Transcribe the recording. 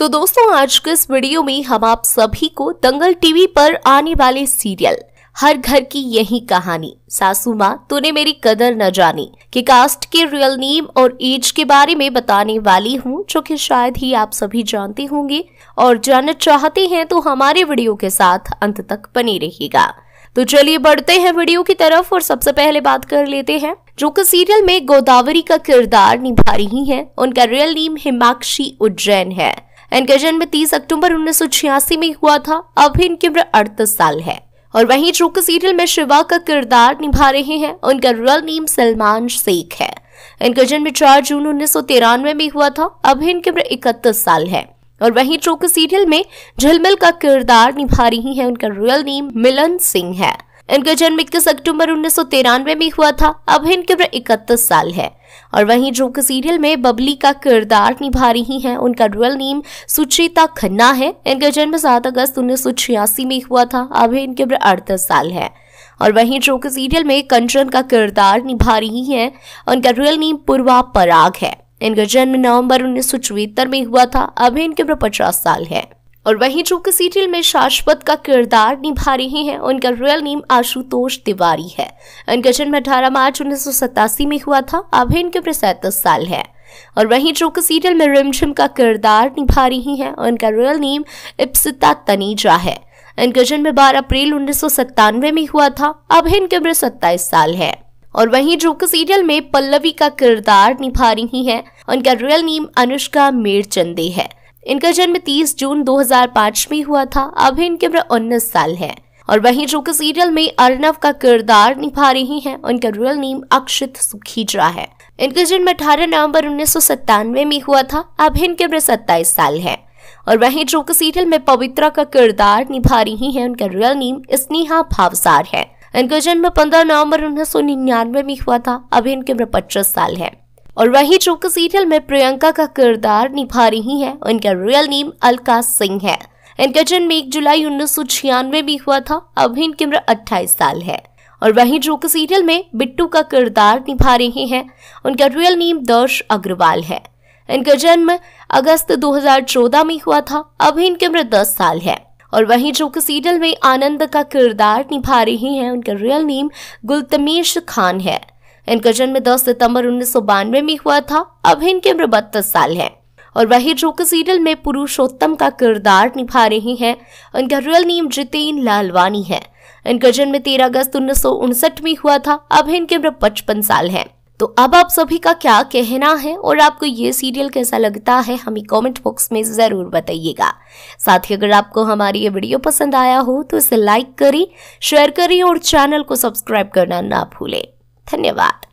तो दोस्तों आज के इस वीडियो में हम आप सभी को दंगल टीवी पर आने वाले सीरियल हर घर की यही कहानी सासू माँ तूने मेरी कदर न जानी की कास्ट के रियल नेम और एज के बारे में बताने वाली हूँ जो कि शायद ही आप सभी जानते होंगे और जानना चाहते हैं तो हमारे वीडियो के साथ अंत तक बने रहिएगा तो चलिए बढ़ते हैं वीडियो की तरफ और सबसे पहले बात कर लेते हैं जो कि सीरियल में गोदावरी का किरदार निभा रही है उनका रियल नेम हिमाक्षी उज्जैन है इनका जन्म 30 अक्टूबर उन्नीस में हुआ था अभी इनकी उम्र अड़तीस साल है और वहीं जो कि सीरियल में शिवा का किरदार निभा रहे हैं उनका रियल नेम सलमान शेख है इनका जन्म 4 जून उन्नीस में हुआ था अब इनकी उम्र इकतीस साल है और वहीं चौक सीरियल में झलमल का किरदार निभा रही है उनका रियल नेम मिलन सिंह है इनका जन्म इक्कीस अक्टूबर उन्नीस में हुआ था अब इनकी उम्र इकतीस साल है और वहीं जो कि सीरियल में बबली का किरदार निभा रही हैं उनका रियल नेम सुचेता खन्ना है इनका जन्म सात अगस्त उन्नीस में हुआ था अब इनकी उम्र अड़तीस साल है और वहीं जो कि सीरियल में कंचन का किरदार निभा रही हैं उनका रियल नेम पूर्वा पराग है इनका जन्म नवंबर उन्नीस में हुआ था अभी इनकी उम्र पचास साल है और वहीं जो कि सीरियल में शाश्वत का किरदार निभा रही हैं उनका रियल नेम आशुतोष तिवारी है इनका जन्म अठारह मार्च उन्नीस में हुआ था अभी इनके उम्र सैंतीस साल है और वहीं जो कि सीरियल में रिमझिम का किरदार निभा रही हैं उनका रियल नेम इप्सिता तनीजा है इनका जन्म बारह अप्रैल उन्नीस में हुआ था अभी इनकी उम्र सत्ताईस साल है और वहीं जो कि सीरियल में पल्लवी का किरदार निभा रही हैं उनका रियल नेम अनुष्का मेरचंदे है इनका जन्म 30 जून 2005 में हुआ था अभी इनकी उम्र उन्नीस साल है और वहीं जो कि सीरियल में अर्नव का किरदार निभा रही हैं उनका रियल नेम अक्षित सुखीजरा है इनका जन्म 18 नवंबर उन्नीस में हुआ था अब इनकी उम्र सत्ताईस साल है और वहीं जो कि सीरियल में पवित्रा का किरदार निभा रही हैं उनका रियल नेम स्नेहा भावसार है इनका जन्म 15 नवंबर उन्नीस में हुआ था अभी इनकी उम्र पच्चीस साल है और वही चौक सीरियल में प्रियंका का किरदार निभा रही है उनका रियल नेम अलका सिंह है इनका जन्म एक जुलाई उन्नीस में हुआ था अभी इनकी उम्र 28 साल है और वही जो सीरियल में बिट्टू का किरदार निभा रहे हैं उनका रियल नेम दर्श अग्रवाल है इनका जन्म अगस्त 2014 में हुआ था अभी इनकी उम्र 10 साल है और वहीं जो सीरियल में आनंद का किरदार निभा रहे हैं उनका रियल नेम गुलतमेश खान है इनका जन्म 10 सितंबर उन्नीस में हुआ था अब इनकी उम्र बत्तीस साल है और वही जो कि सीरियल में पुरुषोत्तम का किरदार निभा रही हैं उनका रियल नेम जितेन लालवानी है इनका जन्म तेरह अगस्त उन्नीस में हुआ था अब इनकी उम्र पचपन साल है तो अब आप सभी का क्या कहना है और आपको ये सीरियल कैसा लगता है हमें कमेंट बॉक्स में ज़रूर बताइएगा साथ ही अगर आपको हमारी ये वीडियो पसंद आया हो तो इसे लाइक करें शेयर करें और चैनल को सब्सक्राइब करना ना भूलें धन्यवाद